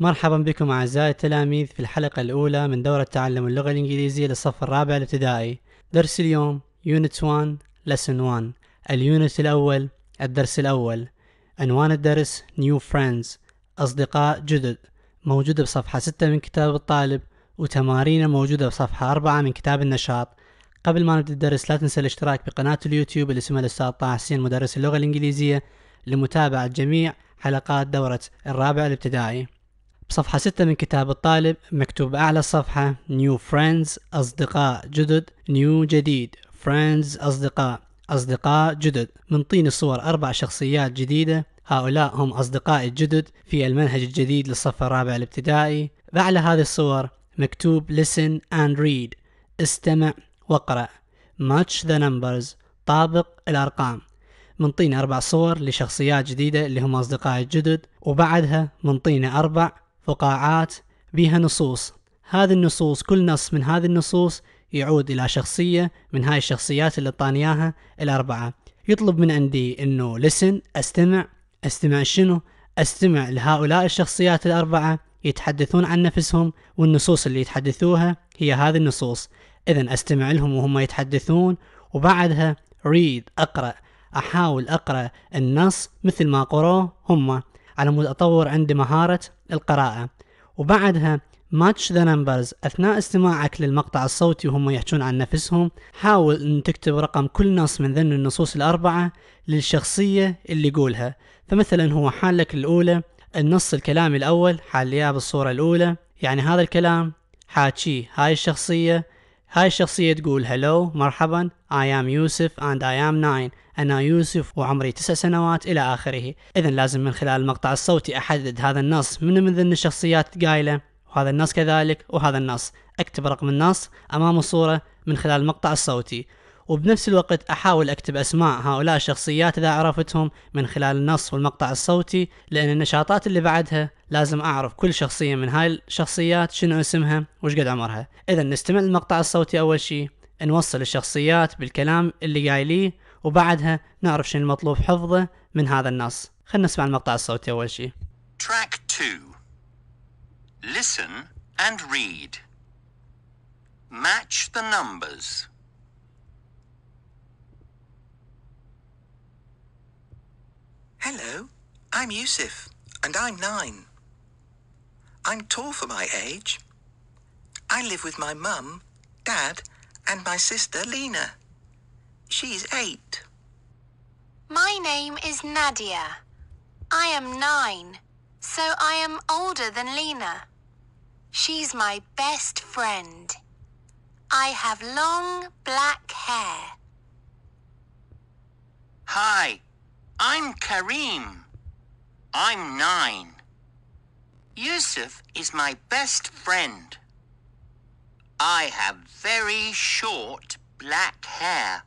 مرحبا بكم أعزائي التلاميذ في الحلقة الأولى من دورة تعلم اللغة الإنجليزية للصف الرابع الابتدائي درس اليوم يونت 1 lesson 1 اليونت الأول الدرس الأول عنوان الدرس new friends أصدقاء جدد موجودة بصفحة 6 من كتاب الطالب وتمارينه موجودة بصفحة 4 من كتاب النشاط قبل ما نبدأ الدرس لا تنسى الاشتراك بقناة اليوتيوب اللي اسمها الأستاذ طه حسين مدرس اللغة الإنجليزية لمتابعة جميع حلقات دورة الرابع الابتدائي بصفحة 6 من كتاب الطالب مكتوب أعلى الصفحة New Friends أصدقاء جدد New جديد فريندز أصدقاء أصدقاء جدد من طين الصور أربع شخصيات جديدة هؤلاء هم أصدقائي الجدد في المنهج الجديد للصف الرابع الابتدائي وعلى هذه الصور مكتوب listen and read استمع واقرأ match the numbers طابق الأرقام منطينا أربع صور لشخصيات جديدة اللي هم أصدقاء الجدد وبعدها منطينا أربع فقاعات بها نصوص هذه النصوص كل نص من هذه النصوص يعود الى شخصيه من هاي الشخصيات اللي اعطاني اياها الاربعه يطلب من عندي انه لسن استمع استمع شنو استمع لهؤلاء الشخصيات الاربعه يتحدثون عن نفسهم والنصوص اللي يتحدثوها هي هذه النصوص اذا استمع لهم وهم يتحدثون وبعدها ريد اقرا احاول اقرا النص مثل ما قروه هم على مود اطور عندي مهاره القراءه وبعدها ماتش ذا نمبرز اثناء استماعك للمقطع الصوتي وهم يحجون عن نفسهم حاول ان تكتب رقم كل نص من ضمن النصوص الاربعه للشخصيه اللي يقولها فمثلا هو حالك الاولى النص الكلامي الاول حال اياه بالصوره الاولى يعني هذا الكلام حاكي هاي الشخصيه هاي الشخصيه تقول هلو مرحبا اي ام يوسف اند اي ام ناين أنا يوسف وعمري تسع سنوات إلى آخره إذا لازم من خلال المقطع الصوتي أحدد هذا النص من من ضمن الشخصيات قايلة وهذا النص كذلك وهذا النص أكتب رقم النص أمام الصورة من خلال المقطع الصوتي وبنفس الوقت أحاول أكتب أسماء هؤلاء الشخصيات إذا عرفتهم من خلال النص والمقطع الصوتي لأن النشاطات اللي بعدها لازم أعرف كل شخصية من هاي الشخصيات شنو اسمها وش قد عمرها إذا نستمع للمقطع الصوتي أول شيء نوصل الشخصيات بالكلام اللي قايليه وبعدها نعرف شنو المطلوب حفظه من هذا النص خلنا نسمع المقطع الصوتي أول شيء Track 2 Listen and read. Match the numbers. Hello, I'm Yusuf, and I'm nine. I'm tall for my age. I live with my mum, dad, and my sister Lena. She's eight. My name is Nadia. I am nine. So I am older than Lena. She's my best friend. I have long black hair. Hi, I'm Kareem. I'm nine. Yusuf is my best friend. I have very short black hair.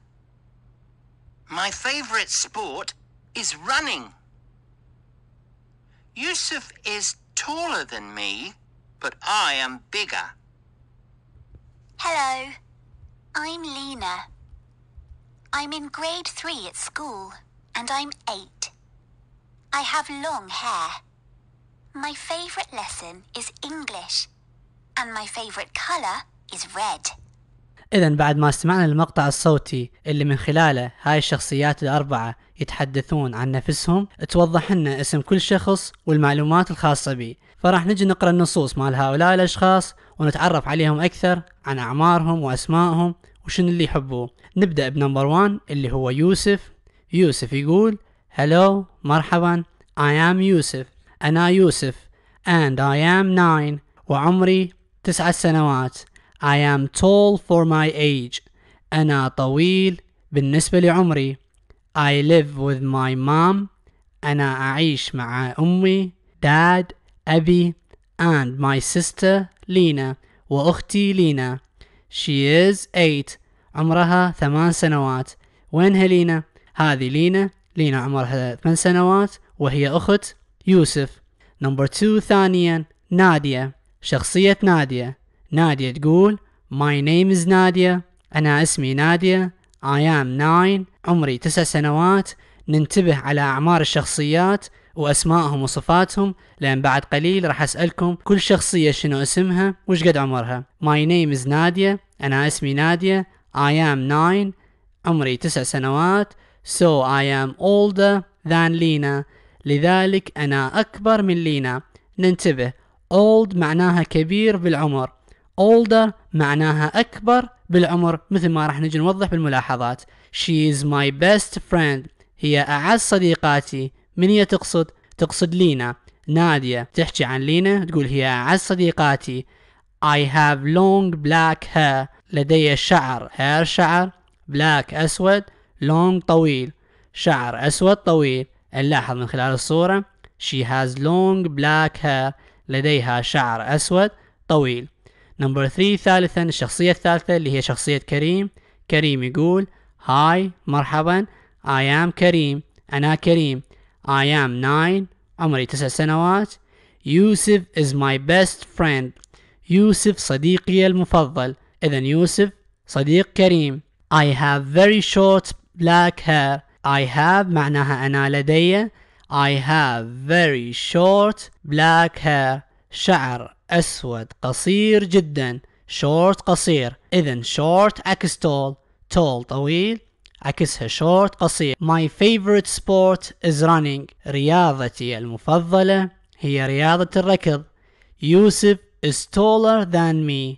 My favorite sport is running. Yusuf is taller than me, but I am bigger. Hello, I'm Lena. I'm in grade three at school, and I'm eight. I have long hair. My favourite lesson is English, and my favourite colour is red. إذا بعد ما سمعنا المقطع الصوتي اللي من خلاله هاي الشخصيات الأربعة يتحدثون عن نفسهم توضح لنا اسم كل شخص والمعلومات الخاصة به فراح نجي نقرأ النصوص مال هؤلاء الأشخاص ونتعرف عليهم أكثر عن أعمارهم وأسمائهم وشنو اللي يحبوه نبدأ بنمبر وان اللي هو يوسف يوسف يقول هلو مرحبا I am يوسف أنا يوسف and I am nine وعمري تسعة سنوات I am tall for my age أنا طويل بالنسبة لعمري I live with my mom أنا أعيش مع أمي dad أبي and my sister لينا وأختي لينا she is eight عمرها ثمان سنوات وين لينا؟ هذه لينا لينا عمرها ثمان سنوات وهي أخت يوسف Number two ثانيا نادية شخصية نادية نادية تقول My name is نادية أنا اسمي نادية I am nine عمري تسع سنوات ننتبه على أعمار الشخصيات وأسمائهم وصفاتهم لأن بعد قليل راح أسألكم كل شخصية شنو اسمها وش قد عمرها My name is نادية أنا اسمي نادية I am nine عمري تسع سنوات So I am older than لينا لذلك أنا أكبر من لينا ننتبه old معناها كبير بالعمر older معناها أكبر بالعمر مثل ما راح نجي نوضح بالملاحظات she is my best friend هي أعز صديقاتي من هي تقصد؟ تقصد لينا نادية تحكي عن لينا تقول هي أعز صديقاتي I have long black hair لدي شعر هير شعر black أسود long طويل شعر أسود طويل نلاحظ من خلال الصورة she has long black hair لديها شعر أسود طويل نمبر 3 ثالثا الشخصية الثالثة اللي هي شخصية كريم كريم يقول هاي مرحبا I am كريم أنا كريم I am 9 عمري 9 سنوات يوسف is my best friend يوسف صديقي المفضل إذا يوسف صديق كريم I have very short black hair I have معناها أنا لدي I have very short black hair شعر أسود قصير جدا شورت قصير إذا شورت عكس تول تول طويل عكسها شورت قصير My favorite sport is running رياضتي المفضلة هي رياضة الركض يوسف is taller than me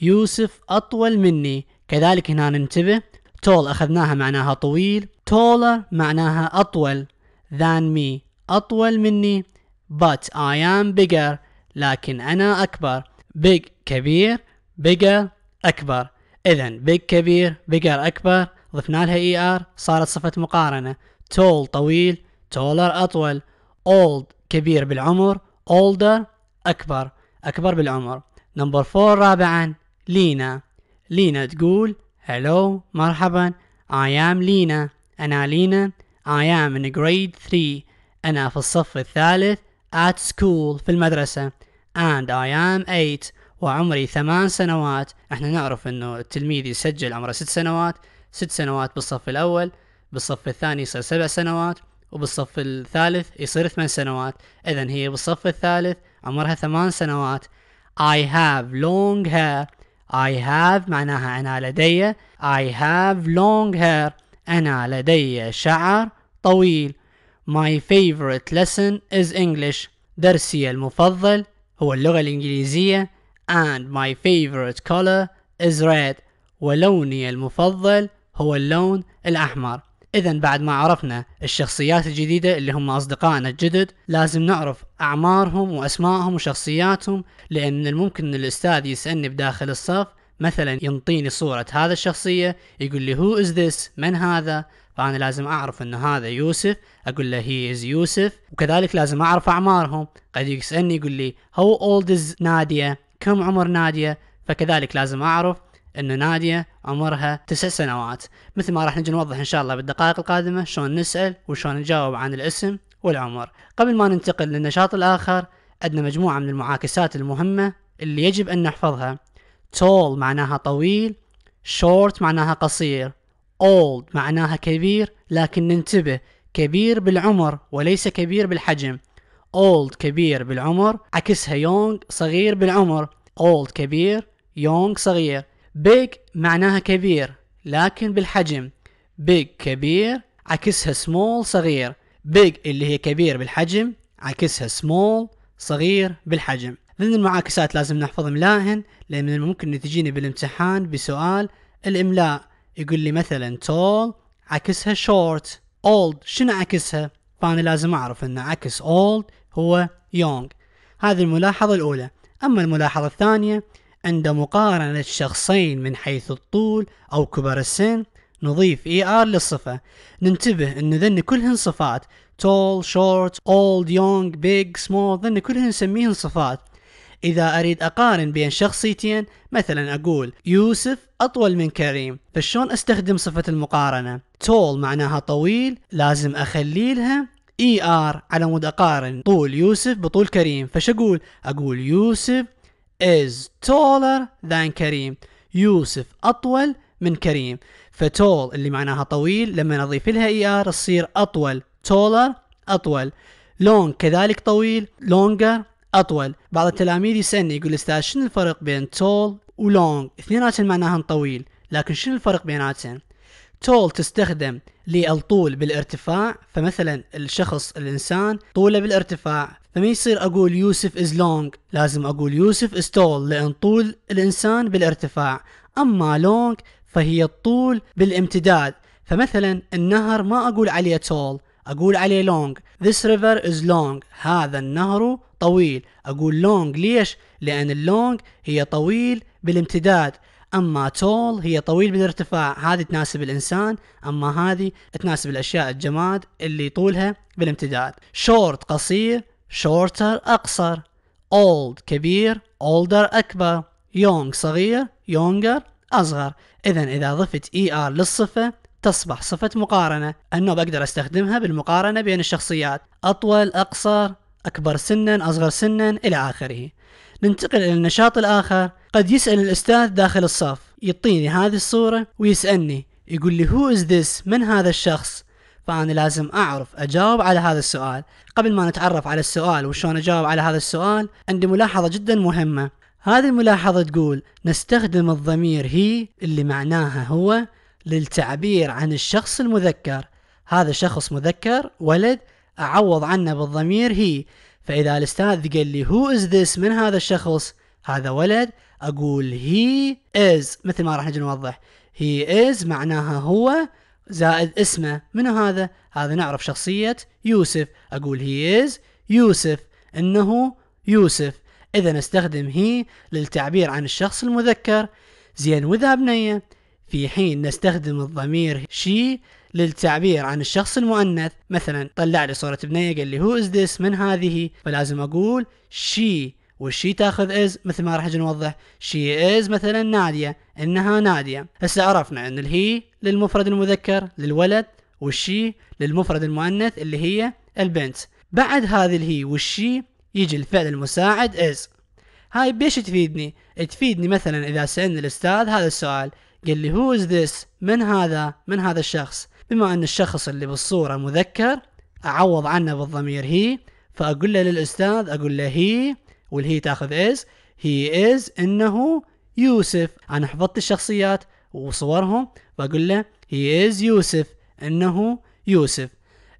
يوسف أطول مني كذلك هنا ننتبه tall أخذناها معناها طويل taller معناها أطول than me أطول مني but I am bigger لكن أنا أكبر بيج كبير بيجر أكبر إذا بيج كبير بيجر أكبر ضفنا لها اي e ار صارت صفة مقارنة tall طويل taller أطول old كبير بالعمر older أكبر أكبر بالعمر نمبر فور رابعا لينا لينا تقول هلو مرحبا I am لينا أنا لينا I am in grade 3 أنا في الصف الثالث at school في المدرسة and I am 8 وعمري ثمان سنوات احنا نعرف انه التلميذ يسجل عمره ست سنوات ست سنوات بالصف الاول بالصف الثاني يصير سبع سنوات وبالصف الثالث يصير ثمان سنوات اذا هي بالصف الثالث عمرها ثمان سنوات I have long hair I have معناها أنا لدي I have long hair أنا لدي شعر طويل My favorite lesson is English درسي المفضل هو اللغة الإنجليزية and my favorite color is red ولوني المفضل هو اللون الأحمر إذا بعد ما عرفنا الشخصيات الجديدة اللي هم أصدقائنا الجدد لازم نعرف أعمارهم وأسمائهم وشخصياتهم لأن الممكن الأستاذ يسألني بداخل الصف مثلا ينطيني صورة هذا الشخصية يقول لي who is this من هذا فأنا لازم أعرف أن هذا يوسف أقول له هي إز يوسف وكذلك لازم أعرف أعمارهم قد يسألني يقول لي هاو أولد إز نادية كم عمر نادية فكذلك لازم أعرف أن نادية عمرها تسع سنوات مثل ما راح نجي نوضح إن شاء الله بالدقائق القادمة شلون نسأل وشلون نجاوب عن الاسم والعمر قبل ما ننتقل للنشاط الآخر عندنا مجموعة من المعاكسات المهمة اللي يجب أن نحفظها tall معناها طويل short معناها قصير old معناها كبير لكن ننتبه كبير بالعمر وليس كبير بالحجم old كبير بالعمر عكسها young صغير بالعمر old كبير young صغير big معناها كبير لكن بالحجم big كبير عكسها small صغير big اللي هي كبير بالحجم عكسها small صغير بالحجم ضمن المعاكسات لازم نحفظ ملاهن لأن من الممكن أن تجيني بالامتحان بسؤال الإملاء يقول لي مثلا tall عكسها short old شنو عكسها فأنا لازم أعرف أن عكس old هو young هذه الملاحظة الأولى أما الملاحظة الثانية عند مقارنة الشخصين من حيث الطول أو كبر السن نضيف اي er ار للصفة ننتبه ان ذن كلهن صفات tall, short, old, young, big, small ذن كلهن نسميهن صفات إذا أريد أقارن بين شخصيتين مثلا أقول يوسف أطول من كريم فشون أستخدم صفة المقارنة تول معناها طويل لازم أخلي لها اي ار على مود اقارن طول يوسف بطول كريم فش اقول اقول يوسف is taller than كريم يوسف اطول من كريم فتول اللي معناها طويل لما نضيف لها اي ار تصير اطول taller اطول لونج كذلك طويل longer أطول بعض التلاميذ يسألني يقول أستاذ شنو الفرق بين تول ولونج اثنيناتهم معناهم طويل لكن شنو الفرق بيناتهم تول تستخدم للطول بالارتفاع فمثلا الشخص الانسان طوله بالارتفاع فما يصير اقول يوسف از long لازم اقول يوسف از تول لان طول الانسان بالارتفاع اما long فهي الطول بالامتداد فمثلا النهر ما اقول عليه تول أقول عليه long This river is long هذا النهر طويل أقول long ليش؟ لأن long هي طويل بالامتداد أما tall هي طويل بالارتفاع هذه تناسب الإنسان أما هذه تناسب الأشياء الجماد اللي طولها بالامتداد short قصير shorter أقصر old كبير older أكبر young صغير younger أصغر إذا إذا ضفت ER للصفة تصبح صفة مقارنة أنه بقدر أستخدمها بالمقارنة بين الشخصيات أطول أقصر أكبر سنا أصغر سنا إلى آخره ننتقل إلى النشاط الآخر قد يسأل الأستاذ داخل الصف يعطيني هذه الصورة ويسألني يقول لي هو is this من هذا الشخص فأنا لازم أعرف أجاوب على هذا السؤال قبل ما نتعرف على السؤال وشون أجاوب على هذا السؤال عندي ملاحظة جدا مهمة هذه الملاحظة تقول نستخدم الضمير هي اللي معناها هو للتعبير عن الشخص المذكر هذا شخص مذكر ولد أعوض عنه بالضمير هي فإذا الأستاذ قال لي who is this من هذا الشخص هذا ولد أقول he is مثل ما راح نجي نوضح he is معناها هو زائد اسمه من هذا هذا نعرف شخصية يوسف أقول he is يوسف إنه يوسف إذا نستخدم هي للتعبير عن الشخص المذكر زين وإذا بنية في حين نستخدم الضمير شي للتعبير عن الشخص المؤنث مثلا طلع لي صورة بنية قال لي هو از ذس من هذه فلازم اقول شي والشي تاخذ از مثل ما راح نوضح شي از مثلا نادية انها نادية هسه عرفنا ان الهي للمفرد المذكر للولد والشي للمفرد المؤنث اللي هي البنت بعد هذه الهي والشي يجي الفعل المساعد از هاي بيش تفيدني تفيدني مثلا اذا سألني الاستاذ هذا السؤال قال لي هو از ذس من هذا من هذا الشخص بما ان الشخص اللي بالصوره مذكر اعوض عنه بالضمير هي فاقول له للاستاذ اقول له هي والهي تاخذ از هي از انه يوسف انا حفظت الشخصيات وصورهم فاقول له هي از يوسف انه يوسف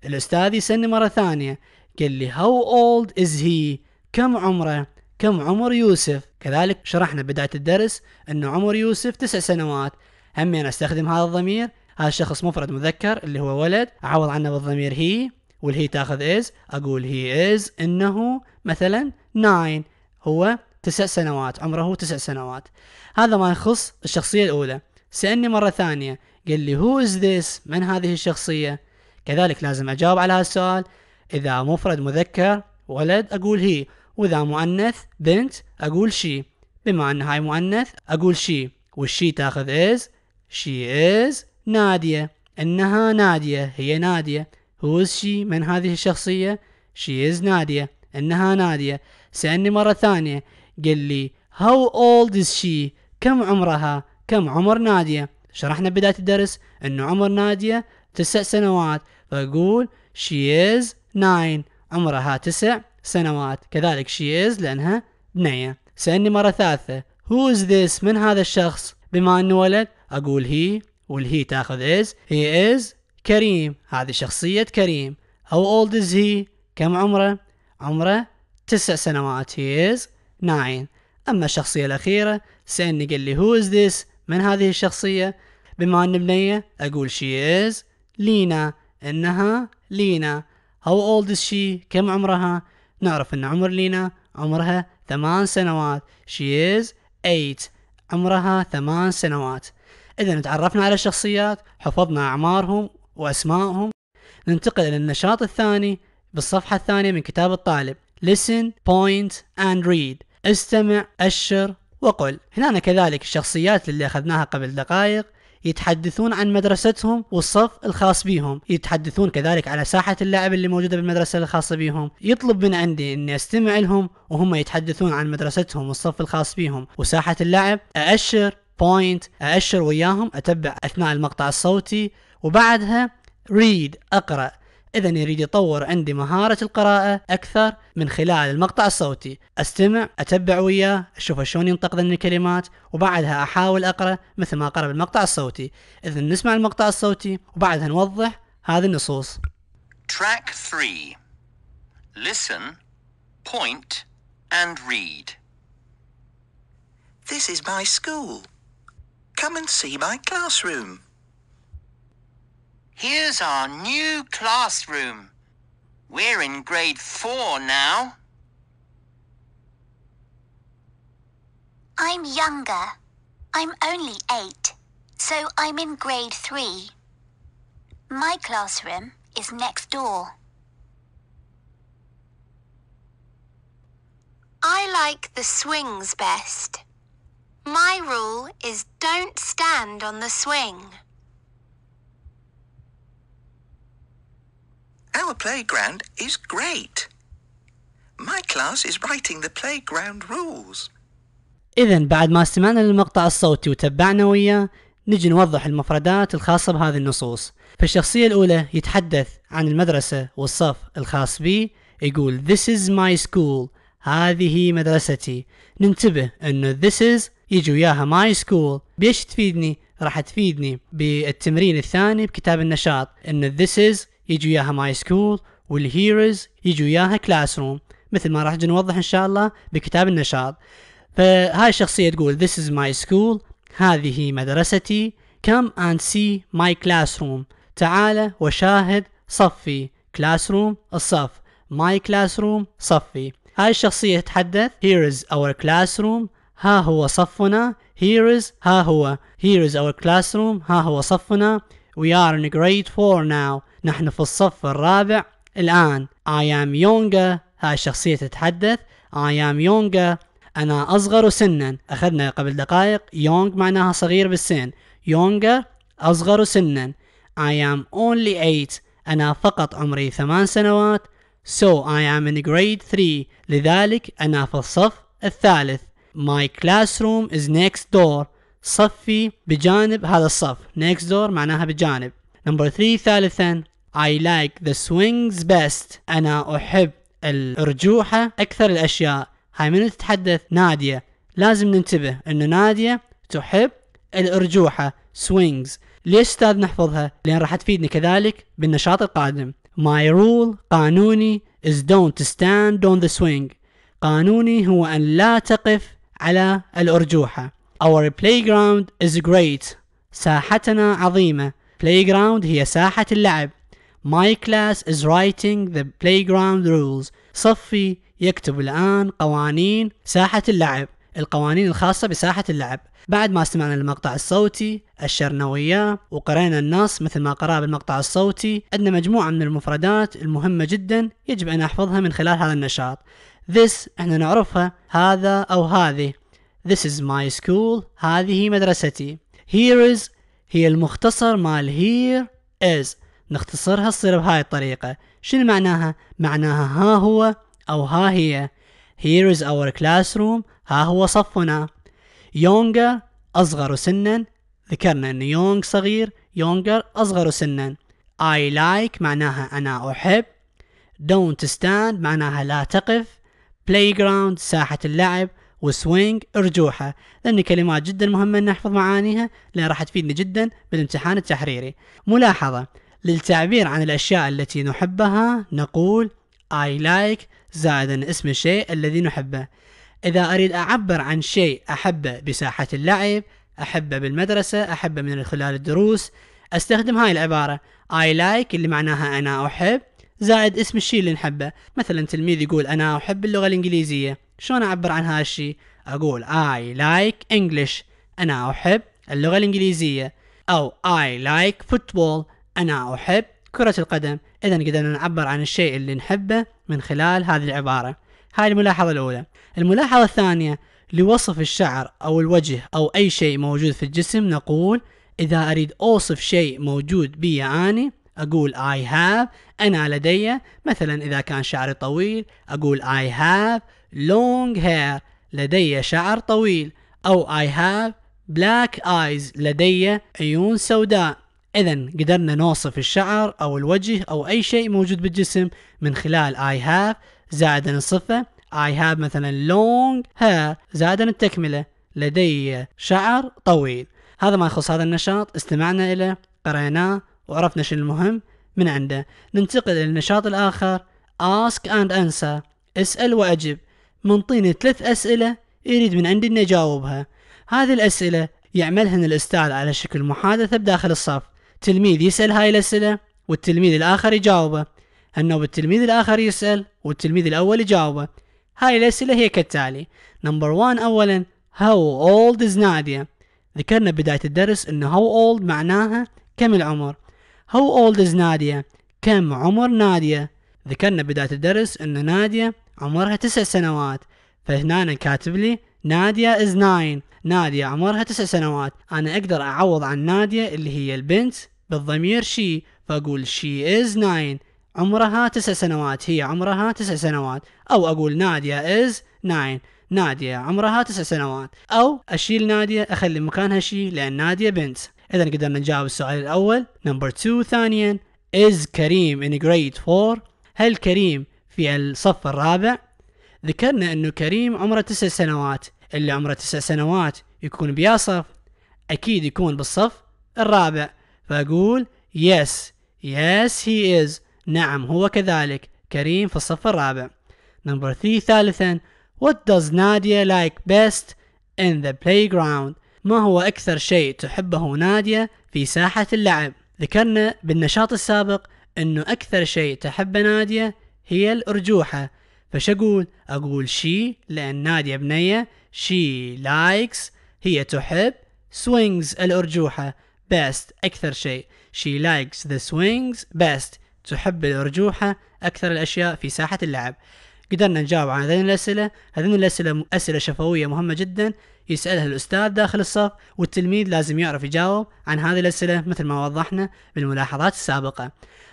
الاستاذ يسالني مره ثانيه قال لي هاو اولد از هي كم عمره كم عمر يوسف كذلك شرحنا بداية الدرس أن عمر يوسف تسع سنوات همين أستخدم هذا الضمير هذا الشخص مفرد مذكر اللي هو ولد أعوض عنه بالضمير هي والهي تاخذ از أقول هي از إنه مثلا ناين هو تسع سنوات عمره تسع سنوات هذا ما يخص الشخصية الأولى سألني مرة ثانية قال لي هو از ذيس من هذه الشخصية كذلك لازم أجاوب على هذا السؤال إذا مفرد مذكر ولد أقول هي وإذا مؤنث بنت أقول شي بما أن هاي مؤنث أقول شي والشي تاخذ is she is نادية إنها نادية هي نادية who is she من هذه الشخصية she is نادية إنها نادية سألني مرة ثانية قل لي how old is she كم عمرها كم عمر نادية شرحنا بداية الدرس أنه عمر نادية تسع سنوات فأقول she is nine عمرها تسع سنوات كذلك she is لأنها بنية سألني مرة ثالثة who is this من هذا الشخص بما أنه ولد أقول he والهي تاخذ is he is كريم هذه شخصية كريم how old is he كم عمره عمره تسع سنوات he is nine أما الشخصية الأخيرة سألني قال لي who is this من هذه الشخصية بما أن بنية أقول she is لينا إنها لينا how old is she كم عمرها نعرف أن عمر لينا عمرها ثمان سنوات she is eight عمرها ثمان سنوات إذا تعرفنا على الشخصيات حفظنا أعمارهم وأسمائهم ننتقل إلى النشاط الثاني بالصفحة الثانية من كتاب الطالب listen, point and read استمع, أشر وقل هنا كذلك الشخصيات اللي أخذناها قبل دقائق يتحدثون عن مدرستهم والصف الخاص بيهم يتحدثون كذلك على ساحة اللعب اللي موجودة بالمدرسة الخاصة بيهم يطلب من عندي اني استمع لهم وهم يتحدثون عن مدرستهم والصف الخاص بيهم وساحة اللعب أأشر بوينت أأشر وياهم أتبع أثناء المقطع الصوتي وبعدها ريد أقرأ اذا يريد يطور عندي مهاره القراءه اكثر من خلال المقطع الصوتي استمع اتبع وياه اشوف شلون ينطق ذن الكلمات وبعدها احاول اقرا مثل ما قرأ بالمقطع الصوتي اذا نسمع المقطع الصوتي وبعدها نوضح هذه النصوص Track 3 Listen, point and read This is my school. Come and see my classroom. Here's our new classroom. We're in grade four now. I'm younger. I'm only eight, so I'm in grade three. My classroom is next door. I like the swings best. My rule is don't stand on the swing. Our playground is great. My class is writing the playground rules. إذا بعد ما استمعنا للمقطع الصوتي وتبعنا وياه نجي نوضح المفردات الخاصة بهذه النصوص فالشخصية الأولى يتحدث عن المدرسة والصف الخاص به يقول This is my school هذه مدرستي ننتبه أنه This is يجي وياها my school بيش تفيدني راح تفيدني بالتمرين الثاني بكتاب النشاط أن This is يجي وياها ماي سكول والهيروز يجي وياها كلاس روم مثل ما راح نوضح ان شاء الله بكتاب النشاط فهاي الشخصية تقول this is my school هذه مدرستي come and see my classroom تعال وشاهد صفي كلاس روم الصف my classroom صفي هاي الشخصية تتحدث here is our classroom ها هو صفنا here is ها هو here is our classroom ها هو صفنا we are in grade 4 now نحن في الصف الرابع الآن I am younger هاي الشخصية تتحدث I am younger أنا أصغر سنا أخذنا قبل دقائق young معناها صغير بالسن younger أصغر سنا I am only eight أنا فقط عمري ثمان سنوات So I am in grade 3 لذلك أنا في الصف الثالث My classroom is next door صفي بجانب هذا الصف next door معناها بجانب نمبر 3 ثالثا I like the swings best أنا أحب الأرجوحة أكثر الأشياء هاي من تتحدث نادية لازم ننتبه أنه نادية تحب الأرجوحة swings ليش أستاذ نحفظها؟ لأن راح تفيدني كذلك بالنشاط القادم My rule قانوني is don't stand on the swing قانوني هو أن لا تقف على الأرجوحة Our playground is great ساحتنا عظيمة Playground هي ساحة اللعب My class is writing the playground rules صفي يكتب الآن قوانين ساحة اللعب القوانين الخاصة بساحة اللعب بعد ما استمعنا للمقطع الصوتي أشرنا وياه وقرأنا النص مثل ما قرأ بالمقطع الصوتي عندنا مجموعة من المفردات المهمة جدا يجب أن أحفظها من خلال هذا النشاط This احنا نعرفها هذا أو هذه This is my school هذه مدرستي Here is هي المختصر مال here is نختصرها تصير بهاي الطريقة شنو معناها؟ معناها ها هو أو ها هي Here is our classroom ها هو صفنا younger أصغر سنا ذكرنا أن young صغير younger أصغر سنا I like معناها أنا أحب don't stand معناها لا تقف playground ساحة اللعب وسوينج ارجوحة لأن كلمات جدا مهمة نحفظ معانيها لأن راح تفيدنا جدا بالامتحان التحريري ملاحظة للتعبير عن الأشياء التي نحبها نقول I like زائدا اسم الشيء الذي نحبه إذا أريد أعبر عن شيء أحبه بساحة اللعب أحبه بالمدرسة أحبه من خلال الدروس أستخدم هاي العبارة I like اللي معناها أنا أحب زائد اسم الشيء اللي نحبه مثلا تلميذ يقول أنا أحب اللغة الإنجليزية شلون أعبر عن هذا الشيء أقول I like English أنا أحب اللغة الإنجليزية أو I like football أنا أحب كرة القدم إذا قدرنا نعبر عن الشيء اللي نحبه من خلال هذه العبارة هاي الملاحظة الأولى الملاحظة الثانية لوصف الشعر أو الوجه أو أي شيء موجود في الجسم نقول إذا أريد أوصف شيء موجود بي أني أقول I have أنا لدي مثلا إذا كان شعري طويل أقول I have long hair لدي شعر طويل أو I have black eyes لدي عيون سوداء اذا قدرنا نوصف الشعر او الوجه او اي شيء موجود بالجسم من خلال I have زائدا الصفة I have مثلا long hair زائدا التكملة لدي شعر طويل هذا ما يخص هذا النشاط استمعنا إليه قرأناه وعرفنا شنو المهم من عنده ننتقل إلى النشاط الآخر ask and answer اسأل وأجب منطيني ثلاث أسئلة يريد من عندي أن أجاوبها هذه الأسئلة يعملهن الأستاذ على شكل محادثة بداخل الصف تلميذ يسأل هاي الأسئلة والتلميذ الآخر يجاوبه النوب التلميذ الآخر يسأل والتلميذ الأول يجاوبه هاي الأسئلة هي كالتالي نمبر 1 أولا how old is Nadia ذكرنا بداية الدرس أن how old معناها كم العمر how old is Nadia كم عمر نادية ذكرنا بداية الدرس أن نادية عمرها تسع سنوات فهنا كاتب لي نادية از ناين نادية عمرها تسع سنوات أنا أقدر أعوض عن نادية اللي هي البنت بالضمير شي فأقول شي از ناين عمرها تسع سنوات هي عمرها تسع سنوات أو أقول نادية از ناين نادية عمرها تسع سنوات أو أشيل نادية أخلي مكانها شي لأن نادية بنت إذا قدرنا نجاوب السؤال الأول نمبر 2 ثانيا از كريم in grade 4 هل كريم في الصف الرابع ذكرنا أنه كريم عمره تسع سنوات اللي عمره تسع سنوات يكون بياصف اكيد يكون بالصف الرابع فاقول يس يس هي از نعم هو كذلك كريم في الصف الرابع نمبر 3 ثالثا What does Nadia like best in the playground ما هو أكثر شيء تحبه نادية في ساحة اللعب ذكرنا بالنشاط السابق أنه أكثر شيء تحبه نادية هي الأرجوحة فش أقول أقول شي لأن نادية بنية she likes هي تحب swings الأرجوحة best أكثر شيء she likes the swings best تحب الأرجوحة أكثر الأشياء في ساحة اللعب قدرنا نجاوب عن هذين الأسئلة هذين الأسئلة أسئلة شفوية مهمة جدا يسألها الأستاذ داخل الصف والتلميذ لازم يعرف يجاوب عن هذه الأسئلة مثل ما وضحنا بالملاحظات السابقة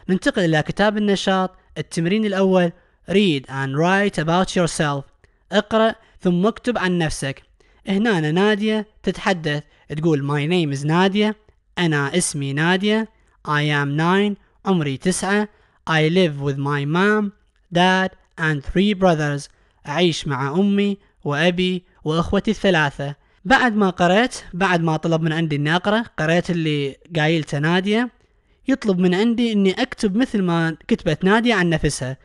ننتقل إلى كتاب النشاط التمرين الأول Read and write about yourself اقرأ ثم اكتب عن نفسك هنا نادية تتحدث تقول My name is نادية أنا اسمي نادية I am nine عمري تسعة I live with my mom dad and three brothers أعيش مع أمي وأبي وأخوتي الثلاثة بعد ما قرأت بعد ما طلب من عندي أني أقرأ قرأت اللي قايلته نادية يطلب من عندي أني أكتب مثل ما كتبت نادية عن نفسها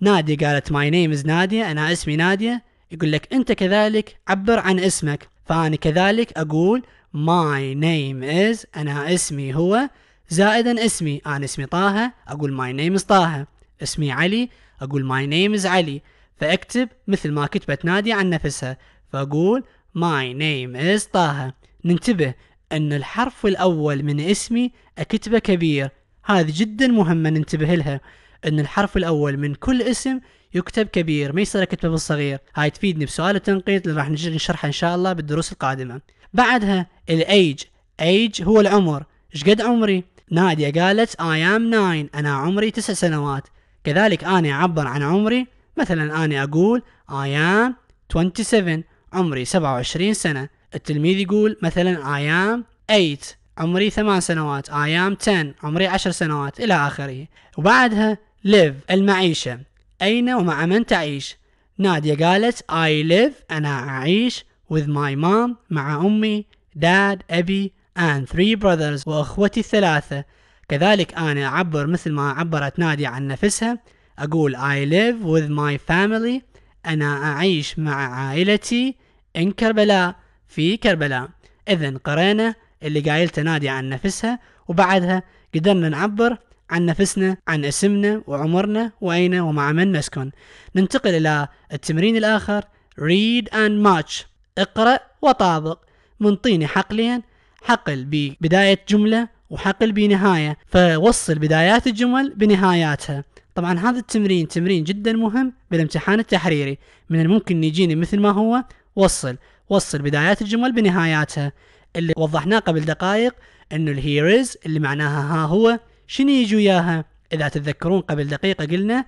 نادية قالت ماي نيم از نادية أنا اسمي نادية يقول لك أنت كذلك عبر عن اسمك فأنا كذلك أقول ماي نيم از أنا اسمي هو زائدا اسمي أنا اسمي طه أقول ماي نيم از طه اسمي علي أقول ماي نيم از علي فأكتب مثل ما كتبت نادية عن نفسها فأقول ماي نيم از طه ننتبه أن الحرف الأول من اسمي أكتبه كبير هذه جدا مهمة ننتبه لها ان الحرف الاول من كل اسم يكتب كبير ما يصير اكتبه بالصغير هاي تفيدني بسؤال التنقيط اللي راح نجي نشرحه ان شاء الله بالدروس القادمه بعدها الايج ايج هو العمر ايش قد عمري ناديه قالت اي ام 9 انا عمري تسع سنوات كذلك انا اعبر عن عمري مثلا انا اقول اي ام 27 عمري 27 سنه التلميذ يقول مثلا اي ام 8 عمري ثمان سنوات اي ام 10 عمري 10 سنوات الى اخره وبعدها live المعيشة أين ومع من تعيش نادية قالت I live أنا أعيش with my mom مع أمي dad أبي and three brothers وأخوتي الثلاثة كذلك أنا أعبر مثل ما عبرت نادية عن نفسها أقول I live with my family أنا أعيش مع عائلتي in كربلاء في كربلاء إذن قرينا اللي قايلته نادية عن نفسها وبعدها قدرنا نعبر عن نفسنا عن اسمنا وعمرنا وأين ومع من نسكن ننتقل إلى التمرين الآخر read and match اقرأ وطابق من طيني حقلين حقل ببداية جملة وحقل بنهاية فوصل بدايات الجمل بنهاياتها طبعا هذا التمرين تمرين جدا مهم بالامتحان التحريري من الممكن يجيني مثل ما هو وصل وصل بدايات الجمل بنهاياتها اللي وضحناه قبل دقائق انه الهيرز اللي معناها ها هو شنو يجوا ياها اذا تتذكرون قبل دقيقة قلنا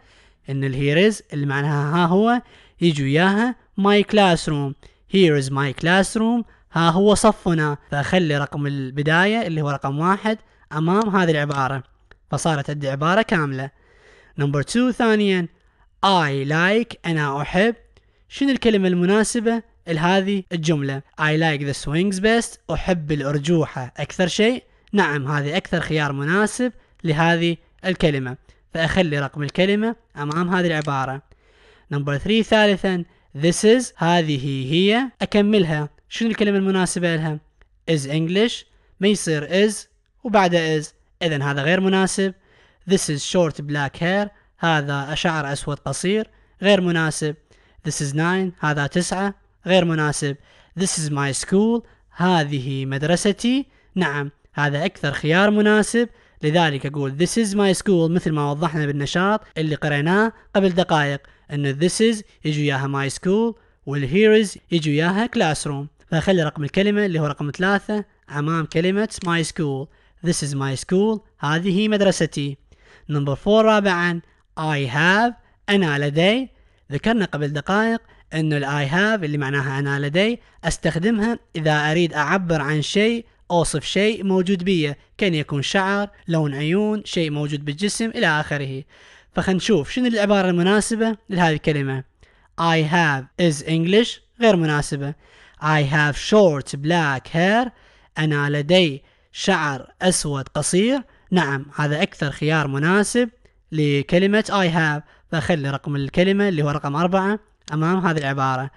ان الهيرز اللي معناها ها هو يجوا ياها ماي كلاس روم از ماي كلاس روم ها هو صفنا فخلي رقم البداية اللي هو رقم واحد أمام هذه العبارة فصارت عندي عبارة كاملة نمبر 2 ثانيا I like أنا أحب شنو الكلمة المناسبة لهذه الجملة I like the swings best أحب الأرجوحة أكثر شيء نعم هذه أكثر خيار مناسب لهذه الكلمة فأخلي رقم الكلمة أمام هذه العبارة نمبر 3 ثالثا this is هذه هي أكملها شنو الكلمة المناسبة لها is English ما يصير is وبعدها is إذا هذا غير مناسب this is short black hair هذا شعر أسود قصير غير مناسب this is nine هذا تسعة غير مناسب this is my school هذه مدرستي نعم هذا أكثر خيار مناسب لذلك أقول This is my school مثل ما وضحنا بالنشاط اللي قرأناه قبل دقائق أن This is يجي وياها my school here is يجي وياها classroom فخلي رقم الكلمة اللي هو رقم ثلاثة أمام كلمة my school This is my school هذه مدرستي نمبر فور رابعا I have أنا لدي ذكرنا قبل دقائق أن I have اللي معناها أنا لدي أستخدمها إذا أريد أعبر عن شيء أوصف شيء موجود بي كان يكون شعر لون عيون شيء موجود بالجسم إلى آخره فخنشوف شنو العبارة المناسبة لهذه الكلمة I have is English غير مناسبة I have short black hair أنا لدي شعر أسود قصير نعم هذا أكثر خيار مناسب لكلمة I have فخلي رقم الكلمة اللي هو رقم أربعة أمام هذه العبارة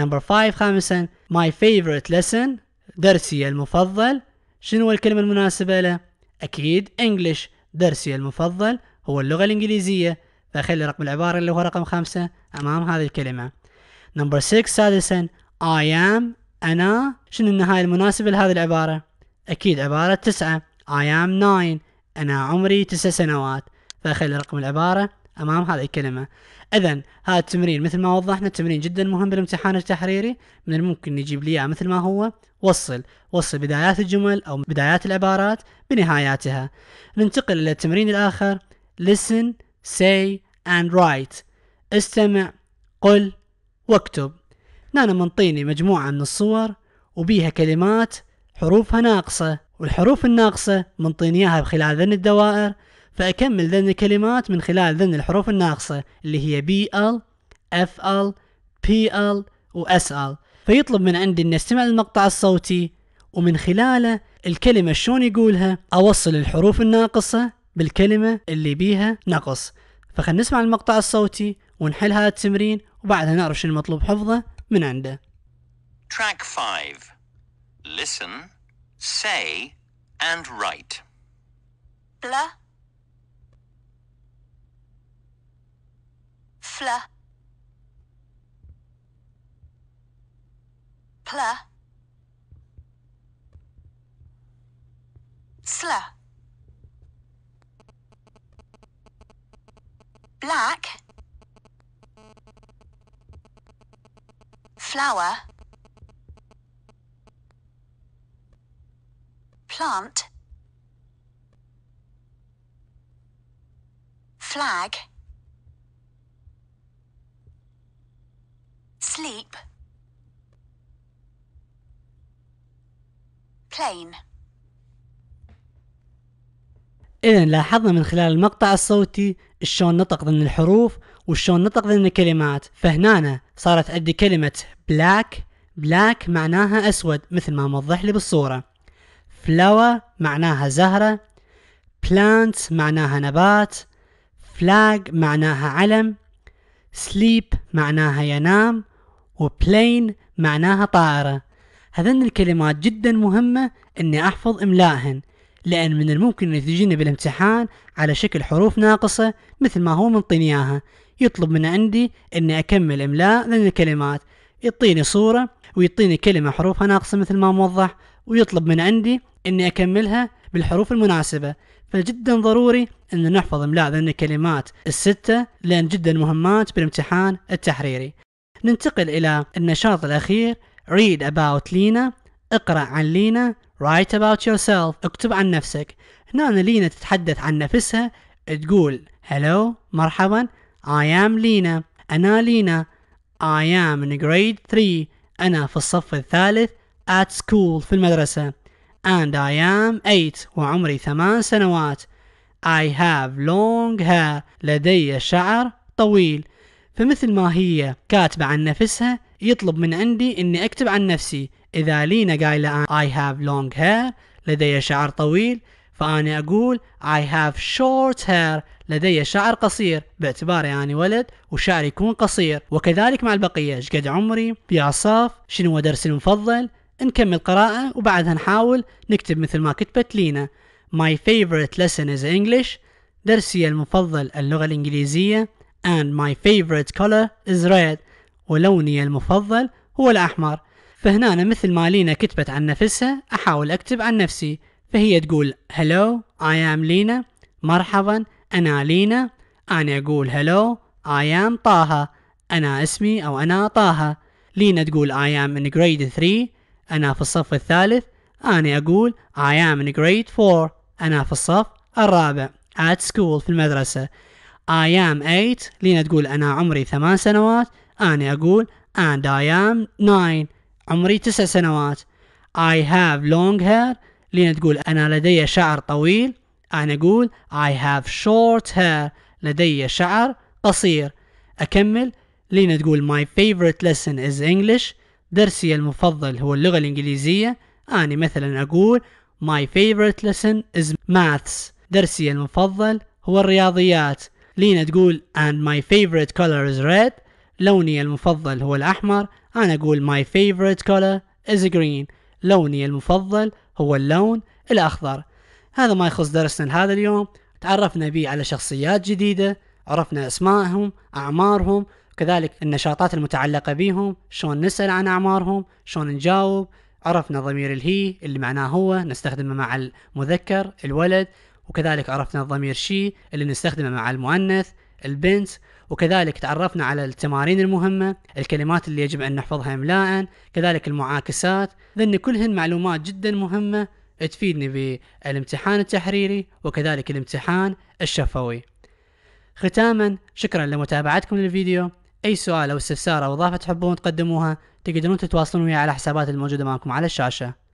Number 5 خامسا My favorite lesson درسي المفضل شنو الكلمة المناسبة له؟ أكيد English درسي المفضل هو اللغة الإنجليزية فخلي رقم العبارة اللي هو رقم خمسة أمام هذه الكلمة نمبر 6 سادسا I am أنا شنو النهاية المناسبة لهذه العبارة؟ أكيد عبارة تسعة I am nine أنا عمري تسع سنوات فخلي رقم العبارة أمام هذه الكلمة اذا هذا التمرين مثل ما وضحنا التمرين جدا مهم بالامتحان التحريري من الممكن نجيب لي اياه مثل ما هو وصل وصل بدايات الجمل او بدايات العبارات بنهاياتها ننتقل الى التمرين الاخر listen say and write استمع قل واكتب نانا منطيني مجموعة من الصور وبيها كلمات حروفها ناقصة والحروف الناقصة منطينياها خلال ذن الدوائر فأكمل ذن الكلمات من خلال ذن الحروف الناقصة اللي هي بي ال اف ال بي ال ال فيطلب من عندي أن استمع للمقطع الصوتي ومن خلاله الكلمة شلون يقولها أوصل الحروف الناقصة بالكلمة اللي بيها نقص فخلنا نسمع المقطع الصوتي ونحل هذا التمرين وبعدها نعرف شنو المطلوب حفظه من عنده Track 5 Listen, say and write Blah. fla pla sla black flower plant flag Sleep. Plane. إذا لاحظنا من خلال المقطع الصوتي شلون نطق ضمن الحروف وشلون نطق ضمن الكلمات فهنا صارت عندي كلمة بلاك بلاك معناها أسود مثل ما موضح لي بالصورة flower معناها زهرة بلانت معناها نبات فلاج معناها علم سليب معناها ينام وبلين معناها طائرة هذن الكلمات جدا مهمة اني احفظ املائهن لان من الممكن ان تجيني بالامتحان على شكل حروف ناقصة مثل ما هو منطيني اياها يطلب من عندي اني اكمل املاء ذن الكلمات يعطيني صورة ويعطيني كلمة حروفها ناقصة مثل ما موضح ويطلب من عندي اني اكملها بالحروف المناسبة فجدا ضروري ان نحفظ املاء ذن الكلمات الستة لان جدا مهمات بالامتحان التحريري ننتقل إلى النشاط الأخير read about لينا اقرأ عن لينا write about yourself اكتب عن نفسك هنا لينا تتحدث عن نفسها تقول hello مرحبا I am لينا أنا لينا I am in grade 3 أنا في الصف الثالث at school في المدرسة and I am 8 وعمري ثمان سنوات I have long hair لدي شعر طويل فمثل ما هي كاتبة عن نفسها يطلب من عندي اني اكتب عن نفسي اذا لينا قايلة I have long hair لدي شعر طويل فأنا أقول I have short hair لدي شعر قصير باعتباري أنا ولد وشعري يكون قصير وكذلك مع البقية شقد عمري بأعصاف شنو هو درسي المفضل نكمل قراءة وبعدها نحاول نكتب مثل ما كتبت لينا My favorite lesson is English درسي المفضل اللغة الإنجليزية and my favorite color is red ولوني المفضل هو الأحمر فهنا أنا مثل ما لينا كتبت عن نفسها أحاول أكتب عن نفسي فهي تقول hello I am لينا مرحبا أنا لينا أنا أقول hello I am طه أنا اسمي أو أنا طه لينا تقول I am in grade 3 أنا في الصف الثالث أنا أقول I am in grade 4 أنا في الصف الرابع at school في المدرسة I am 8 لينا تقول أنا عمري ثمان سنوات أنا أقول and I am 9 عمري تسع سنوات I have long hair لينا تقول أنا لدي شعر طويل أنا أقول I have short hair لدي شعر قصير أكمل لينا تقول My favorite lesson is English درسي المفضل هو اللغة الإنجليزية أنا مثلا أقول My favorite lesson is Maths درسي المفضل هو الرياضيات لينا تقول and my favorite color is red لوني المفضل هو الأحمر أنا أقول my favorite color is green لوني المفضل هو اللون الأخضر هذا ما يخص درسنا لهذا اليوم تعرفنا به على شخصيات جديدة عرفنا أسمائهم أعمارهم كذلك النشاطات المتعلقة بهم شلون نسأل عن أعمارهم شلون نجاوب عرفنا ضمير الهي اللي معناه هو نستخدمه مع المذكر الولد وكذلك عرفنا الضمير شي اللي نستخدمه مع المؤنث البنت وكذلك تعرفنا على التمارين المهمة الكلمات اللي يجب أن نحفظها إملاء كذلك المعاكسات ذن كلهن معلومات جدا مهمة تفيدني بالامتحان التحريري وكذلك الامتحان الشفوي ختاما شكرا لمتابعتكم للفيديو أي سؤال أو استفسار أو إضافة تحبون تقدموها تقدرون تتواصلون وياي على حسابات الموجودة معكم على الشاشة